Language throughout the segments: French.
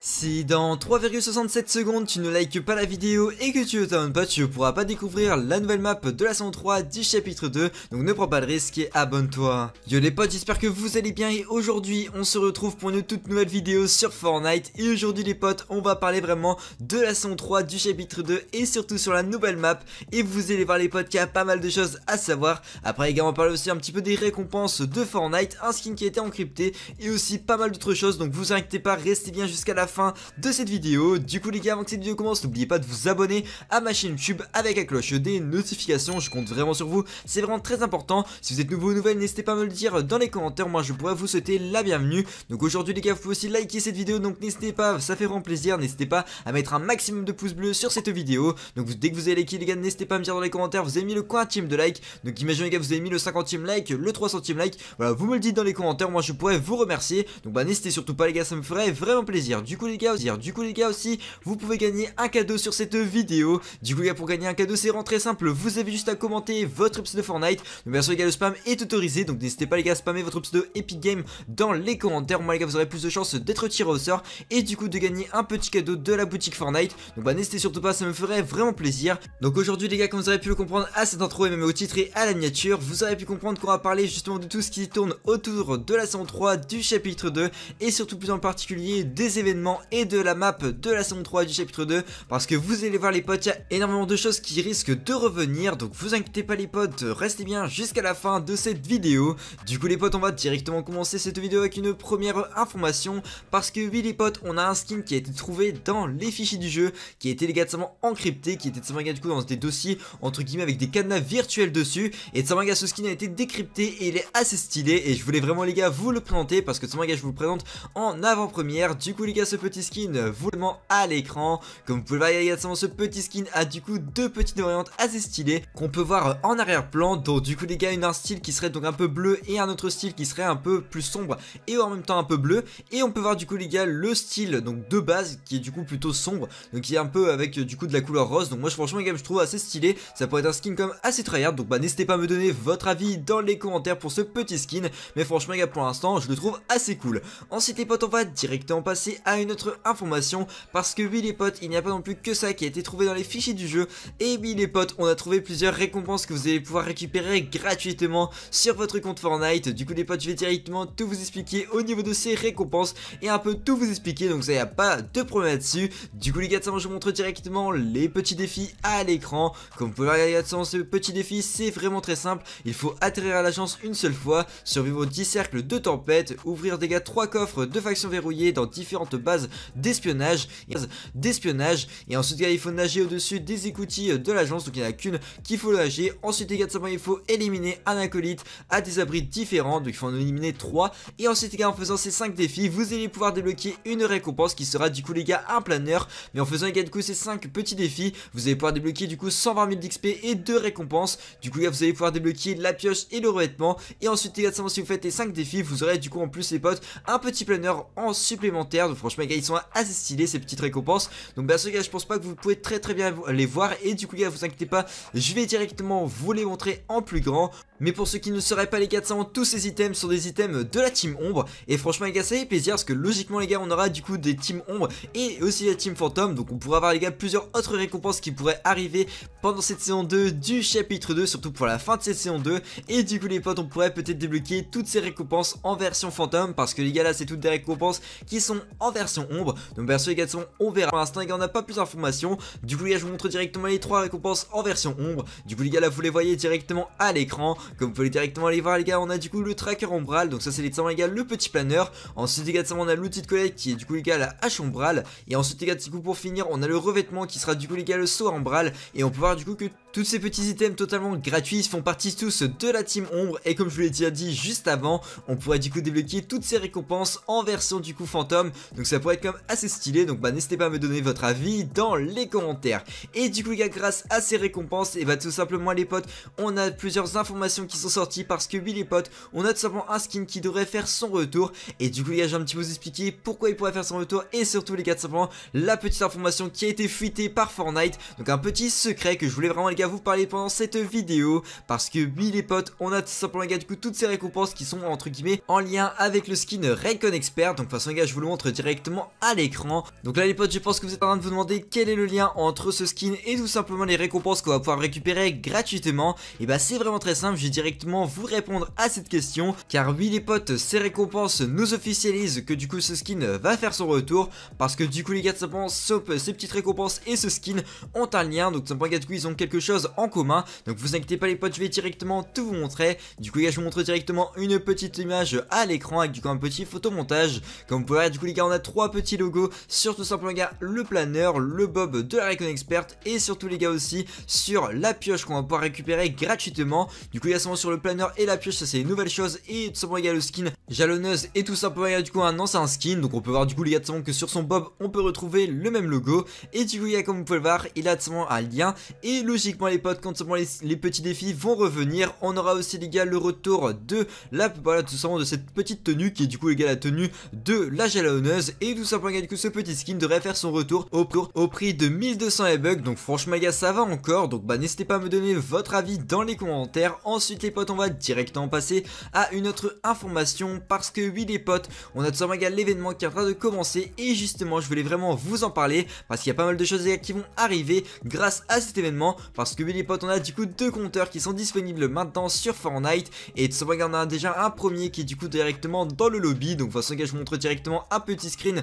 Si dans 3,67 secondes tu ne likes pas la vidéo et que tu ne t'abonnes pas, tu ne pourras pas découvrir la nouvelle map de la saison 3 du chapitre 2, donc ne prends pas le risque et abonne-toi. Yo les potes, j'espère que vous allez bien et aujourd'hui on se retrouve pour une toute nouvelle vidéo sur Fortnite et aujourd'hui les potes on va parler vraiment de la saison 3 du chapitre 2 et surtout sur la nouvelle map et vous allez voir les potes qu'il y a pas mal de choses à savoir. Après également parler aussi un petit peu des récompenses de Fortnite, un skin qui a été encrypté et aussi pas mal d'autres choses donc vous inquiétez pas, restez bien jusqu'à la fin fin de cette vidéo. Du coup les gars, avant que cette vidéo commence, n'oubliez pas de vous abonner à ma chaîne YouTube avec la cloche des notifications. Je compte vraiment sur vous, c'est vraiment très important. Si vous êtes nouveau ou nouvelle, n'hésitez pas à me le dire dans les commentaires. Moi je pourrais vous souhaiter la bienvenue. Donc aujourd'hui les gars, vous pouvez aussi liker cette vidéo, donc n'hésitez pas, ça fait vraiment plaisir. N'hésitez pas à mettre un maximum de pouces bleus sur cette vidéo. Donc dès que vous avez liké les gars, n'hésitez pas à me dire dans les commentaires, vous avez mis le team de like. Donc imaginez les gars, vous avez mis le 50e like, le 300e like. Voilà, vous me le dites dans les commentaires, moi je pourrais vous remercier. Donc bah n'hésitez surtout pas les gars, ça me ferait vraiment plaisir les gars, du coup les gars aussi, vous pouvez gagner un cadeau sur cette vidéo. Du coup les gars, pour gagner un cadeau, c'est vraiment très simple. Vous avez juste à commenter votre pseudo Fortnite. bien sûr les gars, le spam est autorisé, donc n'hésitez pas les gars à spammer votre pseudo Epic Game dans les commentaires. Moi les gars, vous aurez plus de chances d'être tiré au sort et du coup de gagner un petit cadeau de la boutique Fortnite. Donc bah n'hésitez surtout pas, ça me ferait vraiment plaisir. Donc aujourd'hui les gars, comme vous aurez pu le comprendre à cette intro et même au titre et à la miniature, vous aurez pu comprendre qu'on va parler justement de tout ce qui tourne autour de la saison 3, du chapitre 2 et surtout plus en particulier des événements et de la map de la saison 3 du chapitre 2 parce que vous allez voir les potes, il y a énormément de choses qui risquent de revenir donc vous inquiétez pas les potes, restez bien jusqu'à la fin de cette vidéo. Du coup les potes on va directement commencer cette vidéo avec une première information parce que oui les potes on a un skin qui a été trouvé dans les fichiers du jeu qui a été les gars légalement encrypté, qui était de du coup dans des dossiers entre guillemets avec des cadenas virtuels dessus et samaga ce skin a été décrypté et il est assez stylé et je voulais vraiment les gars vous le présenter parce que manga je vous le présente en avant-première. Du coup les gars ce petit skin vous à l'écran. Comme vous pouvez le voir, également ce petit skin a du coup deux petites variantes assez stylées qu'on peut voir en arrière-plan. Donc du coup les gars, une, un style qui serait donc un peu bleu et un autre style qui serait un peu plus sombre et en même temps un peu bleu. Et on peut voir du coup les gars le style donc de base qui est du coup plutôt sombre, donc qui est un peu avec du coup de la couleur rose. Donc moi franchement les gars je trouve assez stylé, ça pourrait être un skin comme assez tryhard. Donc bah n'hésitez pas à me donner votre avis dans les commentaires pour ce petit skin. Mais franchement les gars pour l'instant je le trouve assez cool. Ensuite les potes on va directement passer à une notre information parce que oui les potes, il n'y a pas non plus que ça qui a été trouvé dans les fichiers du jeu et oui les potes, on a trouvé plusieurs récompenses que vous allez pouvoir récupérer gratuitement sur votre compte Fortnite. Du coup les potes, je vais directement tout vous expliquer au niveau de ces récompenses et un peu tout vous expliquer donc ça y a pas de problème là-dessus. Du coup les gars, de je vous montre directement les petits défis à l'écran. Comme vous pouvez le voir les gars, ce petit défi c'est vraiment très simple. Il faut atterrir à l'agence une seule fois, survivre aux 10 cercles de tempête, ouvrir des gars 3 coffres de factions verrouillées dans différentes bases d'espionnage, d'espionnage, et ensuite il faut nager au-dessus des écoutilles de l'agence, donc il n'y en a qu'une qu'il faut nager. Ensuite les gars, il faut éliminer un acolyte à des abris différents, donc il faut en éliminer 3, et ensuite les gars, en faisant ces 5 défis, vous allez pouvoir débloquer une récompense qui sera du coup les gars un planeur, mais en faisant les gars du coup ces 5 petits défis, vous allez pouvoir débloquer du coup 120 000 d'XP et 2 récompenses, du coup les gars, vous allez pouvoir débloquer la pioche et le revêtement, et ensuite les gars, si vous faites les 5 défis, vous aurez du coup en plus les potes un petit planeur en supplémentaire, donc franchement gars, ils sont assez stylés ces petites récompenses. Donc bah ce gars, je pense pas que vous pouvez très très bien les voir. Et du coup, les gars, vous inquiétez pas, je vais directement vous les montrer en plus grand. Mais pour ceux qui ne seraient pas les 400, tous ces items sont des items de la team ombre. Et franchement les gars, ça fait plaisir parce que logiquement les gars, on aura du coup des teams ombre et aussi la team fantôme. Donc on pourra avoir les gars plusieurs autres récompenses qui pourraient arriver pendant cette saison 2 du chapitre 2, surtout pour la fin de cette saison 2. Et du coup les potes, on pourrait peut-être débloquer toutes ces récompenses en version fantôme parce que les gars là, c'est toutes des récompenses qui sont en version ombre. Donc version et 400 on verra. Pour l'instant, les gars, on n'a pas plus d'informations. Du coup, les gars, je vous montre directement les trois récompenses en version ombre. Du coup, les gars, là, vous les voyez directement à l'écran. Comme vous pouvez directement aller voir, les gars, on a du coup le tracker ombral. Donc ça, c'est les gars, le petit planeur. Ensuite, les gars, on a l'outil de collecte qui est du coup, les gars, la hache ombrale. Et ensuite, les gars, du coup, pour finir, on a le revêtement qui sera du coup, les gars, le saut ombral. Et on peut voir du coup que tous ces petits items totalement gratuits font partie tous de la team ombre. Et comme je vous l'ai déjà dit juste avant, on pourrait du coup débloquer toutes ces récompenses en version du coup fantôme. Donc ça ça pourrait être quand même assez stylé, donc bah n'hésitez pas à me donner votre avis dans les commentaires. Et du coup les gars, grâce à ces récompenses, et bah tout simplement les potes, on a plusieurs informations qui sont sorties parce que oui les potes, on a tout simplement un skin qui devrait faire son retour. Et du coup les gars, je vais un petit peu vous expliquer pourquoi il pourrait faire son retour et surtout les gars tout simplement la petite information qui a été fuitée par Fortnite. Donc un petit secret que je voulais vraiment les gars vous parler pendant cette vidéo parce que oui les potes, on a tout simplement les gars du coup toutes ces récompenses qui sont entre guillemets en lien avec le skin Raycon Expert. Donc de toute façon les gars, je vous le montre directement à l'écran. Donc là les potes, je pense que vous êtes en train de vous demander quel est le lien entre ce skin et tout simplement les récompenses qu'on va pouvoir récupérer gratuitement. Et bah c'est vraiment très simple, je vais directement vous répondre à cette question. Car oui les potes, ces récompenses nous officialisent que du coup ce skin va faire son retour. Parce que du coup les gars de simplement, ces petites récompenses et ce skin ont un lien. Donc simplement gars du coup ils ont quelque chose en commun. Donc vous inquiétez pas les potes, je vais directement tout vous montrer. Du coup les gars je vous montre directement une petite image à l'écran avec du coup un petit photomontage. Comme vous pouvez voir du coup les gars on a trois petits logos sur tout simplement les gars le planeur, le bob de la Recon Expert et surtout les gars aussi sur la pioche qu'on va pouvoir récupérer gratuitement. Du coup il y a seulement sur le planeur et la pioche ça c'est une nouvelle chose et tout simplement les gars le skin jalonneuse et tout simplement gars du coup un ancien skin donc on peut voir du coup les gars tout simplement que sur son bob on peut retrouver le même logo et du coup il y a comme vous pouvez le voir il a tout simplement un lien et logiquement les potes quand simplement les, petits défis vont revenir on aura aussi les gars le retour de la voilà tout simplement de cette petite tenue qui est du coup les gars la tenue de la jalonneuse et et tout simplement que ce petit skin devrait faire son retour au, au prix de 1200 e donc franchement gars ça va encore donc bah n'hésitez pas à me donner votre avis dans les commentaires ensuite les potes on va directement passer à une autre information parce que oui les potes on a tout simplement gars l'événement qui est en train de commencer et justement je voulais vraiment vous en parler parce qu'il y a pas mal de choses qui vont arriver grâce à cet événement parce que oui les potes on a du coup deux compteurs qui sont disponibles maintenant sur Fortnite et de simplement on a déjà un premier qui est du coup directement dans le lobby donc de toute façon je montre directement un petit screen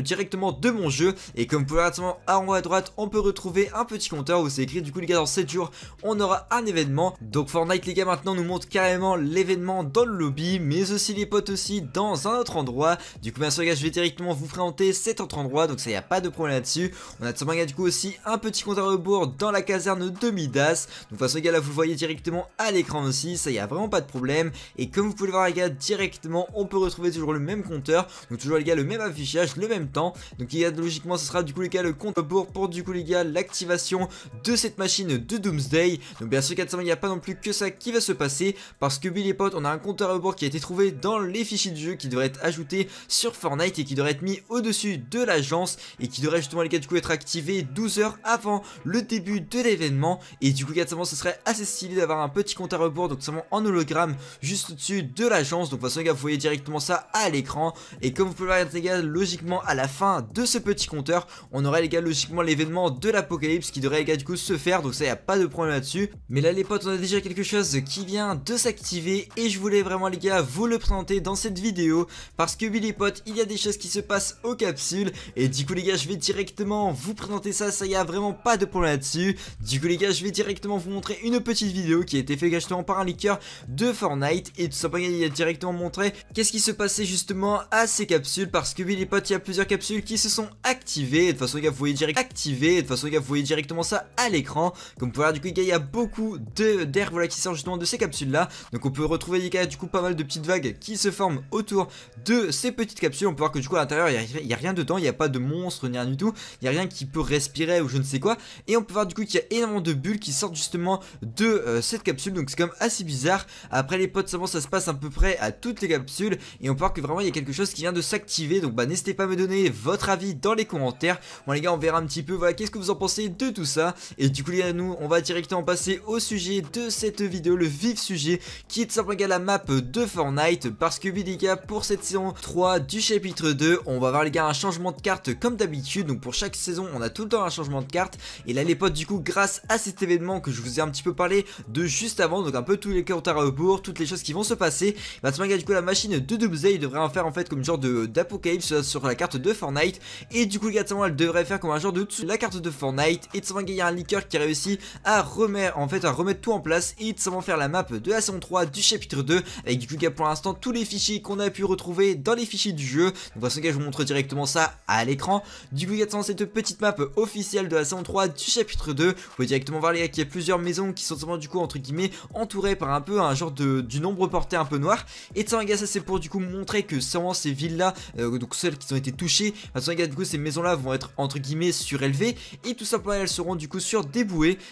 directement de mon jeu. Et comme vous pouvez à en haut à droite, on peut retrouver un petit compteur où c'est écrit du coup les gars dans 7 jours, on aura un événement. Donc Fortnite les gars maintenant nous montre carrément l'événement dans le lobby, mais aussi les potes aussi dans un autre endroit. Du coup bien sûr les gars je vais directement vous présenter cet autre endroit, donc ça y a pas de problème là-dessus. On a de du coup aussi un petit compteur rebours dans la caserne de Midas. Donc de façon les gars là vous voyez directement à l'écran aussi, ça y a vraiment pas de problème. Et comme vous pouvez le voir les gars directement on peut retrouver toujours le même compteur, donc toujours les gars le même Fichage le même temps. Donc il y a logiquement ce sera du coup les gars le compte à rebours pour du coup les gars l'activation de cette machine de Doomsday. Donc bien sûr 400 il n'y a pas non plus que ça qui va se passer parce que oui les potes on a un compte à rebours qui a été trouvé dans les fichiers du jeu qui devrait être ajouté sur Fortnite et qui devrait être mis au-dessus de l'agence et qui devrait justement les gars du coup être activé 12 heures avant le début de l'événement et du coup 400 ce serait assez stylé d'avoir un petit compte à rebours donc seulement en hologramme juste au-dessus de l'agence donc de toute façon les gars vous voyez directement ça à l'écran et comme vous pouvez le voir les gars logiquement à la fin de ce petit compteur on aurait les gars logiquement l'événement de l'apocalypse qui devrait les gars du coup se faire donc ça y a pas de problème là dessus mais là les potes on a déjà quelque chose qui vient de s'activer et je voulais vraiment les gars vous le présenter dans cette vidéo parce que oui les potes il y a des choses qui se passent aux capsules et du coup les gars je vais directement vous présenter ça ça y a vraiment pas de problème là dessus du coup les gars je vais directement vous montrer une petite vidéo qui a été faite justement par un leaker de Fortnite et tout simplement il a directement montré qu'est-ce qui se passait justement à ces capsules parce que oui les potes, il y a plusieurs capsules qui se sont activées. De façon, à vous direct De façon, les vous voyez directement ça à l'écran. Comme vous pouvez voir, du coup, il y a beaucoup d'air voilà, qui sort justement de ces capsules-là. Donc, on peut retrouver, les gars, du coup, pas mal de petites vagues qui se forment autour de ces petites capsules. On peut voir que, du coup, à l'intérieur, il n'y a, rien dedans. Il n'y a pas de monstre ni rien du tout. Il n'y a rien qui peut respirer ou je ne sais quoi. Et on peut voir, du coup, qu'il y a énormément de bulles qui sortent justement de euh, cette capsule. Donc, c'est quand même assez bizarre. Après, les potes, ça, ça se passe à peu près à toutes les capsules. Et on peut voir que vraiment, il y a quelque chose qui vient de s'activer. Donc, donc bah n'hésitez pas à me donner votre avis dans les commentaires. Bon les gars on verra un petit peu qu'est-ce que vous en pensez de tout ça. Et du coup les gars nous on va directement passer au sujet de cette vidéo, le vif sujet qui est tout simplement la map de Fortnite. Parce que oui les gars pour cette saison 3 du chapitre 2 on va avoir les gars un changement de carte comme d'habitude. Donc pour chaque saison on a tout le temps un changement de carte. Et là les potes du coup grâce à cet événement que je vous ai un petit peu parlé de juste avant. Donc un peu tous les cartes à rebours, toutes les choses qui vont se passer. Bah, du coup la machine de Dubzay devrait en faire en fait comme genre de d'apocalypse euh, sur la carte de Fortnite. Et du coup, les gars, elle devrait faire comme un genre de la carte de Fortnite. Et de il y a un leaker qui a réussi à remettre, en fait, à remettre tout en place et de faire la map de la saison 3 du chapitre 2. Avec du coup, les gars, pour l'instant, tous les fichiers qu'on a pu retrouver dans les fichiers du jeu. Donc, voici, les je vous montre directement ça à l'écran. Du coup, les gars, cette petite map officielle de la saison 3 du chapitre 2. Vous pouvez directement voir, les gars, qu'il y a plusieurs maisons qui sont simplement du coup, entre guillemets, entourées par un peu un genre de, du nombre porté un peu noir. Et de ça, gars, ça c'est pour du coup montrer que sans ces villes là, euh, donc celles qui ont été touchées. Maintenant, les gars du coup, ces maisons-là vont être entre guillemets surélevées et tout simplement elles seront du coup sur des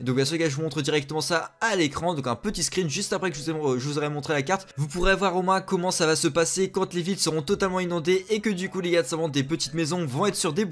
donc, bien sûr, les gars, je vous montre directement ça à l'écran. Donc, un petit screen juste après que je vous, ai, euh, je vous aurai montré la carte. Vous pourrez voir au moins comment ça va se passer quand les villes seront totalement inondées et que du coup, les gars, de ça des petites maisons vont être sur des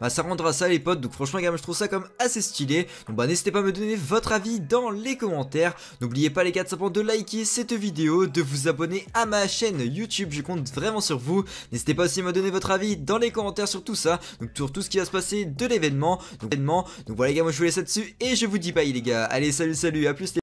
Bah, ça rendra ça, les potes. Donc, franchement, les gars, je trouve ça comme assez stylé. Donc, bah, n'hésitez pas à me donner votre avis dans les commentaires. N'oubliez pas, les gars, de de liker cette vidéo, de vous abonner à ma chaîne YouTube. Je compte vraiment sur vous. N'hésitez pas aussi à me donner votre avis dans les commentaires sur tout ça, donc sur tout ce qui va se passer de l'événement. Donc, donc voilà les gars, moi je vous laisse là-dessus et je vous dis bye les gars. Allez, salut, salut, à plus les